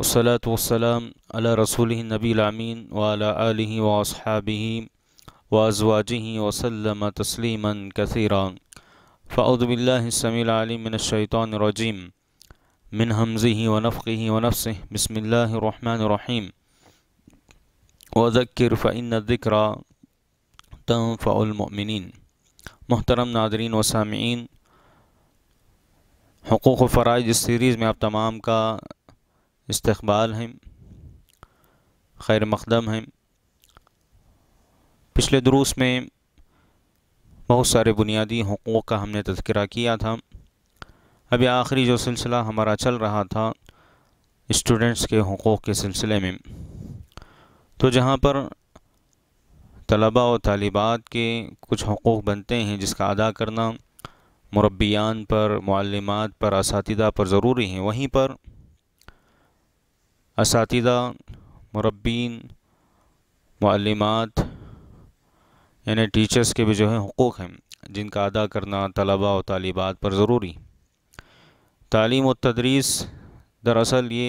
वसलात वसलाम अला रसूल नबी आमीन वाली वसहाबी वाजवाजी वसलम तस्लीमा कसरा फ़ाउदबिल्लासमीमिनशैतरजीम मिन हमज़ी वनफ़ी वनफ़ बसमीम वज़क्र फ़िन ज़िक्रा तफ़ामिन मोहतरम नादरीन वसामीन हकूक़ फ़राइज इस सीरीज़ में आप तमाम का इस्तबाल हैं खैर मकदम हैं पिछले दरूस में बहुत सारे बुनियादी हकूक़ का हमने तस्करा किया था अभी आखिरी जो सिलसिला हमारा चल रहा था स्टूडेंट्स के हकूक़ के सिलसिले में तो जहाँ पर तलबा और तालिबात के कुछ हकूक़ बनते हैं जिसका अदा करना मुरबियान पर मालमत पर इस पर ज़रूरी हैं वहीं पर इस मुरबीन मालमत यानी टीचर्स के भी जो है हकूक़ हैं जिनका अदा करना तलबा और तालिबात पर ज़रूरी तालीम और तदरीस दरअसल ये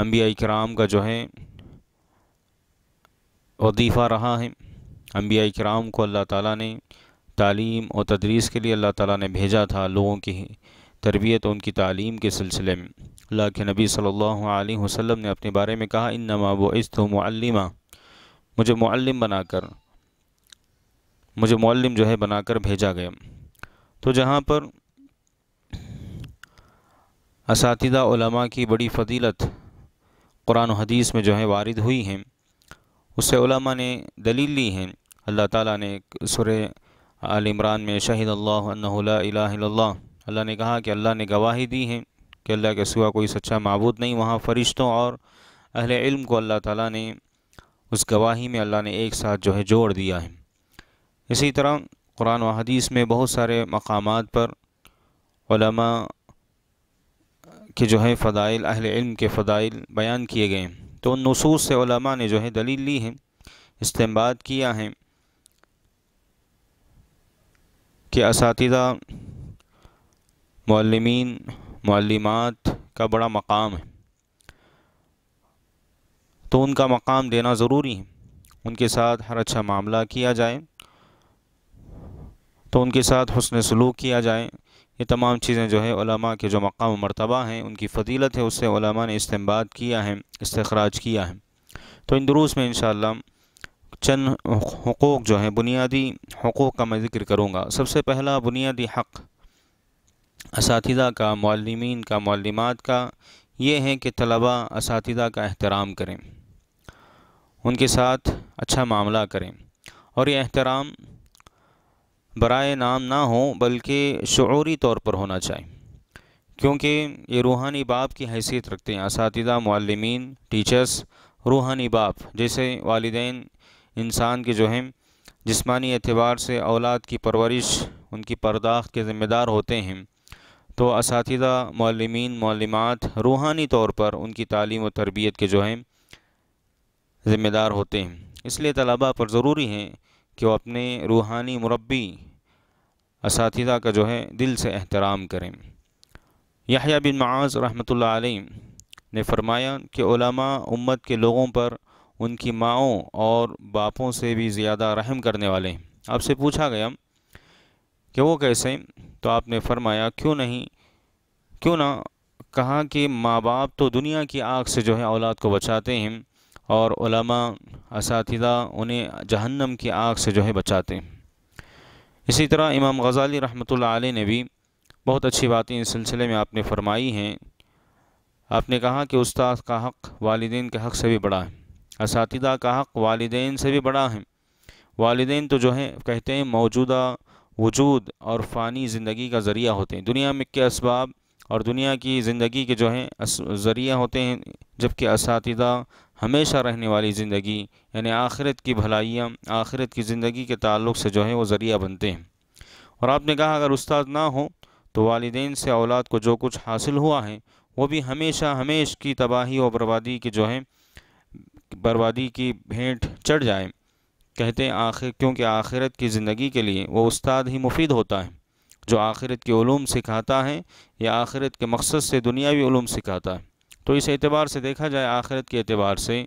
अम्बिया कराम का जो है वदीफ़ा रहा है अम्बिया कराम को अल्लाह ताली ने तालीम और तदरीस के लिए अल्लाह ताली ने भेजा था लोगों की तरबियत उनकी तालीम के सिलसिले में अल्लाह के नबी सल्लल्लाहु अलैहि वसल्लम ने अपने बारे में कहा इन इस तो मल्लिमा मुझे मल्लम बनाकर मुझे मल्लम जो है बनाकर भेजा गया तो जहाँ पर उलमा की बड़ी फजीलत कुरान हदीस में जो है वारद हुई हैं उससे उलमा ने दलील ली हैं अल्लाह ताला ने सुर आल इमरान में शहीद अल्लाह अल्लाह ने कहा कि अल्लाह ने गवाही दी है कि अल्लाह के सिवा कोई सच्चा मबूद नहीं वहाँ फ़रिश्तों और अहल इल्म को अल्लाह ताली ने उस गवाही में अल्लाह ने एक साथ जो है जोड़ दिया है इसी तरह कुरान व हदीस में बहुत सारे मकाम पर के जो है फ़दाइल अहल इल्म के फ़दाइल बयान किए गए हैं तो उन नसूस से ने जो है दलील ली है इस्तेमाल किया है कि इस मौलमीन मौलमात का बड़ा मकाम है तो उनका मकाम देना ज़रूरी है उनके साथ हर अच्छा मामला किया जाए तो उनके साथ हसन सलूक किया जाए ये तमाम चीज़ें जो है के जो मकाम मरतबा हैं उनकी फजीलत है उससे ने इस्तेमाल किया है इस्तखराज किया है तो इन दरूस में इन चंद हकूक़ जो हैं बुनियादी हकूक़ का मैं ज़िक्र करूँगा सबसे पहला बुनियादी हक़ इस का मौलमीन का मौलमात का ये हैं कि तलबा इस का अहतराम करें उनके साथ अच्छा मामला करें और यह अहतराम बरए नाम ना हो बल्कि शूरी तौर पर होना चाहिए क्योंकि ये रूहानी बाप की हैसियत रखते हैं इस मौलमीन टीचर्स रूहानी बाप जैसे वालदेन इंसान के जो हैं जिसमानी एतबार से औलाद की परवरिश उनकी परदाख के ज़िम्मेदार होते हैं तो इस मौलमिन मौलमात रूहानी तौर पर उनकी तालीम और तरबियत के जो हैं ज़िम्मेदार होते हैं इसलिए तलबा पर ज़रूरी हैं कि वह अपने रूहानी मुरबी इस का जो है दिल से एहतराम करें याहिया बिन माज रहमतुल्लाह ने फरमाया कि उलमा उम्मत के लोगों पर उनकी माओं और बापों से भी ज़्यादा रहम करने वाले हैं आपसे पूछा गया कि वो कैसे तो आपने फरमाया क्यों नहीं क्यों ना कहा कि माँ बाप तो दुनिया की आग से जो है औलाद को बचाते हैं और इस उन्हें जहन्नम की आग से जो है बचाते हैं इसी तरह इमाम गज़ाली रहमत आ ने भी बहुत अच्छी बातें इस सिलसिले में आपने फरमाई हैं आपने कहा कि उस्ताद का हक़ वालदे के हक़ से भी बड़ा है इस का हक़ वालदे से भी बड़ा है वालदे तो जो है कहते हैं मौजूदा वजूद और फ़ानी ज़िंदगी का ज़रिया होते हैं दुनिया में के इसबाब और दुनिया की ज़िंदगी के जो हैं ज़रिया होते हैं जबकि इस हमेशा रहने वाली ज़िंदगी यानी आखिरत की भलाइयाँ आखिरत की ज़िंदगी के ताल्लुक से जो है वो ज़रिया बनते हैं और आपने कहा अगर उस्ताद ना हो तो वालदेन से औलाद को जो कुछ हासिल हुआ है वो भी हमेशा हमेश की तबाही और बर्बादी की जो है बर्बादी की भेंट चढ़ जाए कहते हैं आखिर क्योंकि आखिरत की ज़िंदगी के लिए वो उस्ताद ही मुफीद होता है जो आखिरत के ूम सिखाता है या आखिरत के मकसद से दुनियावी ूम सिखाता है तो इस एतबार से देखा जाए आखिरत के अतबार से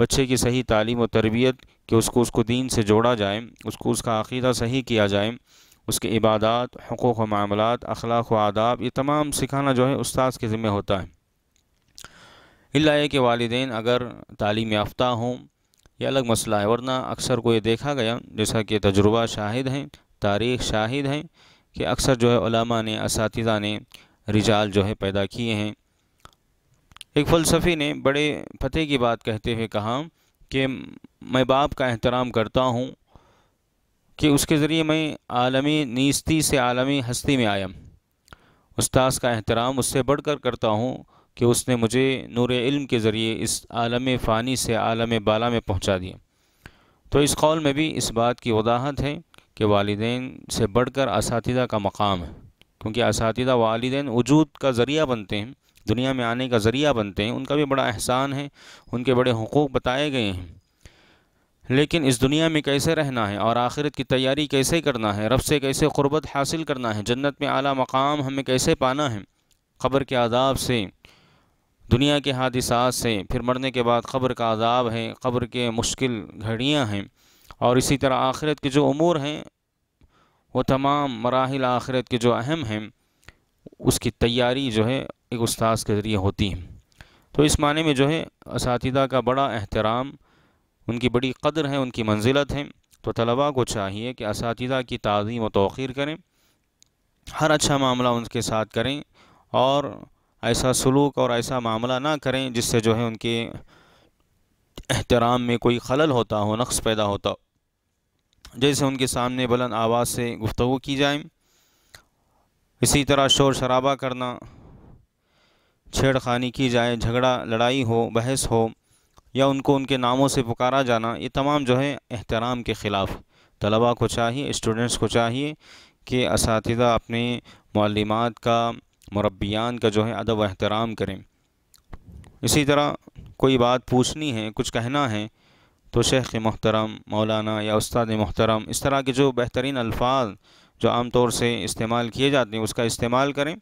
बच्चे की सही तालीम और तरबियत कि उसको उसको दीन से जोड़ा जाए उसको उसका अकीदा सही किया जाए उसके इबादत हकूक़ व मामलत अखलाक व आदाब ये तमाम सिखाना जो है उस्ताद के ज़िम्मे होता है इलाए के वालदे अगर तालीम याफ्ता हों ये अलग मसला है वरना अक्सर को ये देखा गया जैसा कि तजुर्बा शाहिद हैं तारीख शाहिद हैं कि अक्सर जो है उलमा ने इस ने रिजाल जो है पैदा किए हैं एक फ़लसफ़ी ने बड़े फतेह की बात कहते हुए कहा कि मैं बाप का एहतराम करता हूँ कि उसके ज़रिए मैं आलमी नीस्ती से आलमी हस्ती में आया उस्ताद का एहतराम उससे बढ़कर करता हूँ कि उसने मुझे नूर इल्म के ज़रिए इस आलम फ़ानी से आलम बाला में पहुंचा दिया तो इस कौल में भी इस बात की वजाहत है कि वालदे से बढ़ कर इस का मकाम है क्योंकि इस वालदे वजूद का ज़रिया बनते हैं दुनिया में आने का ज़रिया बनते हैं उनका भी बड़ा एहसान है उनके बड़े हकूक़ बताए गए हैं लेकिन इस दुनिया में कैसे रहना है और आखिरत की तैयारी कैसे करना है रब से कैसे क़ुरबत हासिल करना है जन्नत में आला मकाम हमें कैसे पाना है ख़बर के आदाब से दुनिया के हादिसात से फिर मरने के बाद ख़बर का अजाब है ख़बर के मुश्किल घड़ियाँ हैं और इसी तरह आखिरत के जो अमूर हैं वो तमाम मराहल आखिरत के जो अहम हैं उसकी तैयारी जो है एक उस्ताद के ज़रिए होती है तो इस माने में जो है इस का बड़ा एहतराम उनकी बड़ी कदर है उनकी मंजिलत है तो तलबा को चाहिए कि इस की तज़ीम व तोख़ीर करें हर अच्छा मामला उनके साथ करें और ऐसा सलूक और ऐसा मामला ना करें जिससे जो है उनके एहतराम में कोई खलल होता हो नक्स पैदा होता हो जैसे उनके सामने बुलंद आवाज़ से गुफ्तु की जाए इसी तरह शोर शराबा करना छेड़खानी की जाए झगड़ा लड़ाई हो बहस हो या उनको उनके नामों से पुकारा जाना ये तमाम जो है एहतराम के ख़िलाफ़ तलबा को चाहिए स्टूडेंट्स को चाहिए कि इस अपने मालमत का मुरबियान का जो है अदब व अहतराम करें इसी तरह कोई बात पूछनी है कुछ कहना है तो शेख मोहतरम मौलाना या उस्ताद मोहतरम इस तरह के जो बेहतरीन अल्फाज जो आम तौर से इस्तेमाल किए जाते हैं उसका इस्तेमाल करें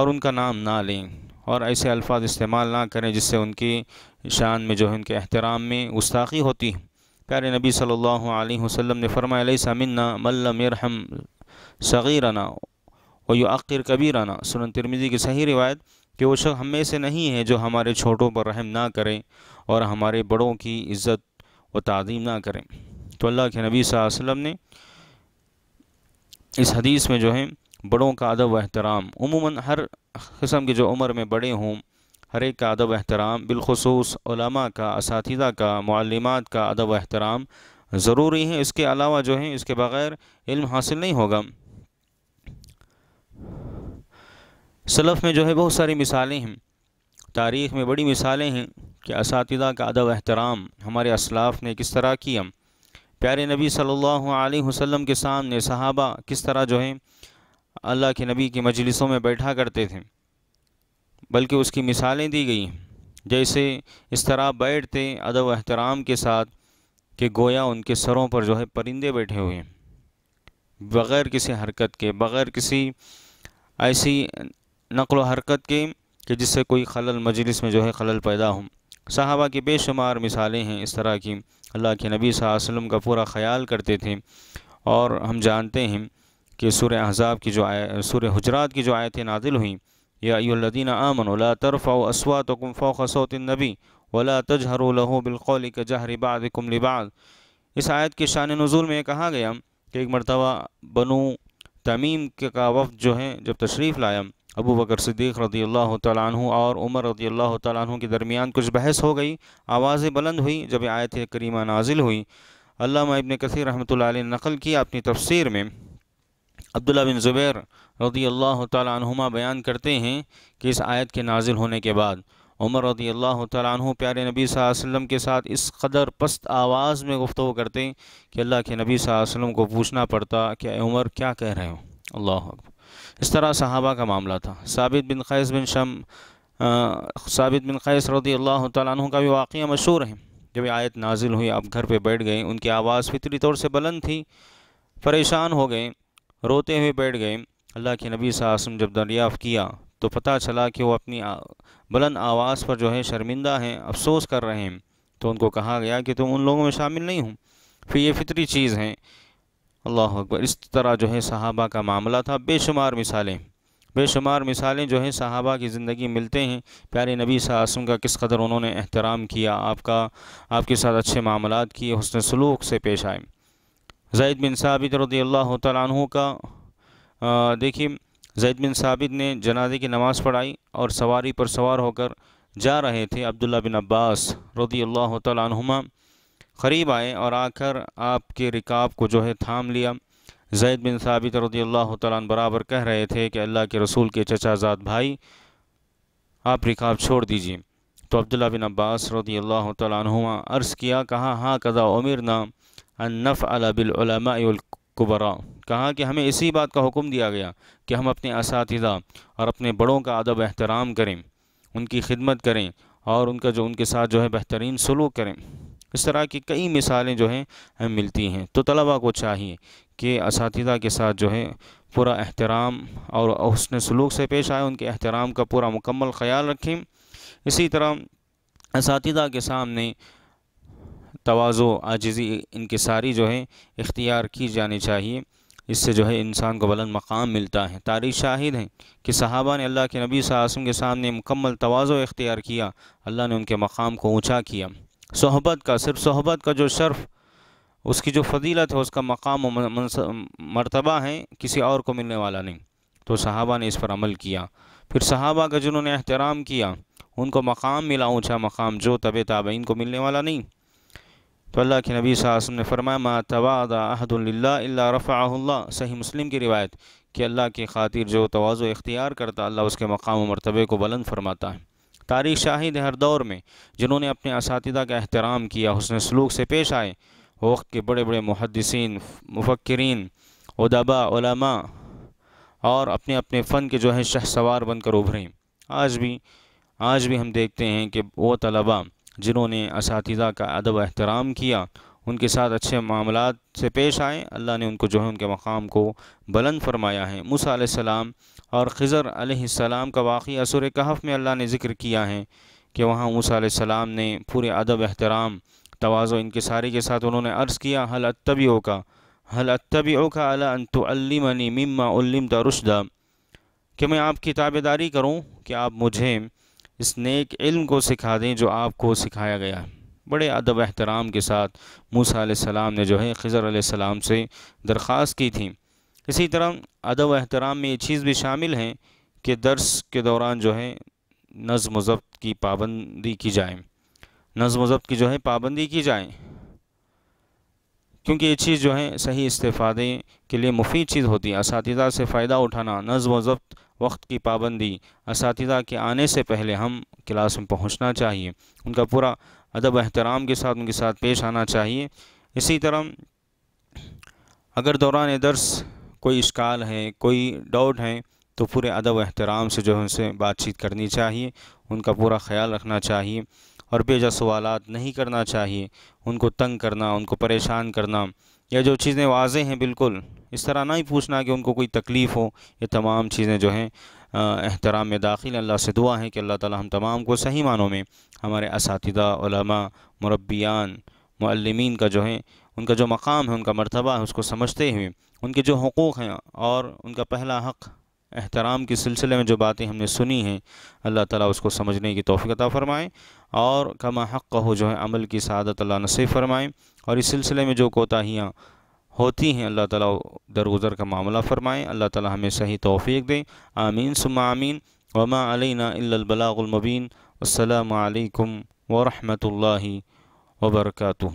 और उनका नाम ना लें और ऐसे अल्फाज इस्तेमाल ना करें जिससे उनकी शान में जो है उनके अहतराम में गुस्ताखी होती है प्यारे नबी सल्लल्लाहु अलैहि वसल्लम ने फरमाया समिन्ना मल्लम यरहम सग़ीरना व युआर कबीराना सुन तिरमिज़ी की सही रिवायत कि वो शख्स हमें से नहीं है जो हमारे छोटों पर रहम ना करें और हमारे बड़ों की इज़्ज़त व तज़ीम ना करें तो अल्लाह के नबी वसम ने इस हदीस में जो है बड़ों का अदब व अहतराम उमूमा हर कस्म के जो उम्र में बड़े हों हर एक का अदब अहतराम बिलखसूस का इस का मालमत का अदब अहतराम ज़रूरी है इसके अलावा जो है इसके बग़ैर इल्म हासिल नहीं होगा सलफ़ में जो है बहुत सारी मिसालें हैं तारीख़ में बड़ी मिसालें हैं कि इस का अदब एहतराम हमारे असलाफ ने किस तरह किया प्यारे नबी सल्लल्लाहु अलैहि वसल्लम के सामने सहाबा किस तरह जो है अल्लाह के नबी की मजलिसों में बैठा करते थे बल्कि उसकी मिसालें दी गई जैसे इस तरह बैठते अदब एहतराम के साथ कि गोया उनके सरों पर जो है परिंदे बैठे हुए हैं बग़ैर किसी हरकत के बग़ैर किसी ऐसी नकल हरकत की कि जिससे कोई खलल मजलिस में जो है खलल पैदा हो सहाबा की बेशुमार मिसालें हैं इस तरह की अल्लाह के नबी वसल्लम का पूरा ख्याल करते थे और हम जानते हैं कि सूर अहजाब की जो आय सुर हजरात की जो आयतें नादिल हुई यादीन आमन ला तरफ़ असवा तो फ़ौक़ नबी वला तजहर लहू बिलकौल के जहर बाद कुम इस आयत के शान नज़ुल में कहा गया कि एक मरतबा बनु तमीम के का वफ़ जो है जब तशरीफ़ लाया अबू बकर सिद्दीक़ रदी अल्लाह तन और उमर रदी अल्लाह तन के दरमियान कुछ बहस हो गई आवाज़ें बुलंद हुई जब आयत करीमा नाजिल हुई अल्लाह इबन कसर रहमत नकल किया अपनी तफसीर में अब्दुल्ला बिन ज़ुबैर रदी अल्लाह तुमा बयान करते हैं कि इस आयत के नाजिल होने के बाद उमर रदी अल्लाह तु प्यारे नबी सल्लम के साथ इस कदर पस्त आवाज़ में गुफ्तु करते कि अल्लाह के नबी सल्लम को पूछना पड़ता कि उमर क्या कह रहे हो अल्लाह इस तरह सहाबा का मामला था साबित बिन खैस बिन शम साबित बिन खैस रदी अल्लाह तु का भी वाक़ मशहूर है जब आयत नाजिल हुई आप घर पर बैठ गए उनकी आवाज़ फितरी तौर से बुलंद थी परेशान हो गए रोते हुए बैठ गए अल्लाह के नबी सासम जब दरियाफ़ किया तो पता चला कि वो अपनी बुलंद आवाज़ पर जो है शर्मिंदा हैं अफसोस कर रहे हैं तो उनको कहा गया कि तुम उन लोगों में शामिल नहीं हूँ फिर ये फितरी चीज़ हैं अल्लाह अकबर इस तरह जो है सहाबा का मामला था बेशुमार मिसालें बेशुमार मिसालें जो हैं सहाबा की ज़िंदगी मिलते हैं प्यारे नबी सासम का किस कदर उन्होंने एहतराम किया आपका आपके साथ अच्छे मामला किए हसन सलूक से पेश आए जैद बिन साबित रदी अल्लाह तु का देखिए जैद बिन साबित ने जनाजे की नमाज़ पढ़ाई और सवारी पर सवार होकर जा रहे थे अब्दुल्ला बिन अब्बास रदी अल्लाह तुमा करीब आए और आकर आपके रिकाब को जो है थाम लिया जैद बिन साबित रदी अल्लाह तन बराबर कह रहे थे कि अल्लाह के रसूल के चचाजाद भाई आप रिकाब छोड़ दीजिए तो अब्दुल्ला बिन अब्बास रदी अल्लाह तुम अर्ज़ किया कहा हाँ कदा उमिर ना अनफ़ अला बिलकुबरा कहा कि हमें इसी बात का हुक्म दिया गया कि हम अपने इस और अपने बड़ों का अदब एहतराम करें उनकी खिदमत करें और उनका जो उनके साथ जो है बेहतरीन सलूक करें इस तरह की कई मिसालें जो हैं मिलती हैं तो तलबा को चाहिए कि इस के साथ जो है पूरा अहतराम और उसने सलूक से पेश आए उनके अहतराम का पूरा मुकम्मल ख्याल रखें इसी तरह इस के सामने तोज़ो आजिज़ी इनकी सारी जो है इख्तियार की जानी चाहिए इससे जो है इंसान को बुलंद मकाम मिलता है तारीख शाहिद हैं कि सहाबा ने अल्लाह के नबी वसम के सामने मुकम्मल तोज़ो इख्तियार किया अल्लाह ने उनके मकाम को ऊँचा किया सहबत का सिर्फ सहबत का जो शर्फ़ उसकी जो फजीलत है उसका मकाम मरतबा है किसी और को मिलने वाला नहीं तो सहाबा ने इस पर अमल किया फिर सहाबा का जिन्होंने एहतराम किया उनको मकाम मिला ऊँचा मकाम जो तब तब को मिलने वाला नहीं तो अल्लाह के नबी सासम ने फरमाया मा तवादाहदुल्ला रफ़ाल्ला सही मुस्लिम की रिवायत कि अल्लाह की खातिर जो तोज़ो इख्तियार करता अल्लाह उसके मकाम मरतबे को बुलंद फरमाता है तारीख शाहिद हर दौर में जिन्होंने अपने इस का अहतराम किया हसन सलूक से पेश आए वक्त के बड़े बड़े मुहदसिन मुफक्रीन उदबा और अपने अपने फ़न के जो हैं शह सवार बनकर उभरें आज भी आज भी हम देखते हैं कि वो तलबा जिन्होंने इस का अदब एहतराम किया उनके साथ अच्छे मामला से पेश आए अल्लाह ने उनको जो है उनके मकाम को बुलंद फरमाया है मूसा और ख़ज़र आसमाम का वाक़ असर कहफ़ में अल्लाह ने ज़िक्र किया है कि वहाँ मूसा ने पूरे अदब एहतराम तोज़ो इनके सारे के साथ उन्होंने अर्ज़ किया हल तबी का हल अतबियो का अला तल्लिमनी मम्मा उल्लिम तरुशदा कि मैं आपकी ताबेदारी करूँ कि आप मुझे इस नेक इल्म को सिखा दें जो आपको सिखाया गया है बड़े अदब एहतराम के साथ मूसा सलाम ने जो है खज़र आसमाम से दरख्वास की थी इसी तरह अदब अहतराम में ये चीज़ भी शामिल है कि दर्स के दौरान जो है नज़म ज़ब्त की पाबंदी की जाए नज़म ज़ब्त की जो है पाबंदी की जाए क्योंकि ये चीज़ जो है सही इस्तेफादे के लिए मुफीद चीज़ होती है इस से फ़ायदा उठाना नज़म ज़ब्त वक्त की पाबंदी इस के आने से पहले हम क्लास में पहुंचना चाहिए उनका पूरा अदब एहतराम के साथ उनके साथ पेश आना चाहिए इसी तरह अगर दौरान दर्स कोई इश्काल है कोई डाउट है तो पूरे अदब एहतराम से जो है उनसे बातचीत करनी चाहिए उनका पूरा ख्याल रखना चाहिए और बेजा सवाल नहीं करना चाहिए उनको तंग करना उनको परेशान करना या जो चीज़ें वाजें हैं बिल्कुल इस तरह ना ही पूछना कि उनको कोई तकलीफ़ हो ये तमाम चीज़ें जो हैं एहतराम में दाखिल अल्लाह से दुआ है कि अल्लाह ताला हम तमाम को सही मानों में हमारे इसातदा मुरबियान मलमिन का जो है उनका जो मकाम है उनका मरतबा है उसको समझते हुए उनके जो हकूक़ हैं और उनका पहला हक़ एहतराम के सिलसिले में जो बातें हमने सुनी हैं अल्लाह ताला उसको समझने की तोफ़ी अता फ़रमाएँ और कमा हक़ हो जो है अमल की सदत अल्लाह नसीब फ़रमाएँ और इस सिलसिले में जो कोताहियाँ होती हैं अल्लाह ताला दरगुजर का मामला फ़रमाएँ अल्लाह ताला हमें सही तौफीक दें आमीन सुम आमीन वमा अलैना इल्लबलागुलमबीन अल्लाम वरहमल वर्का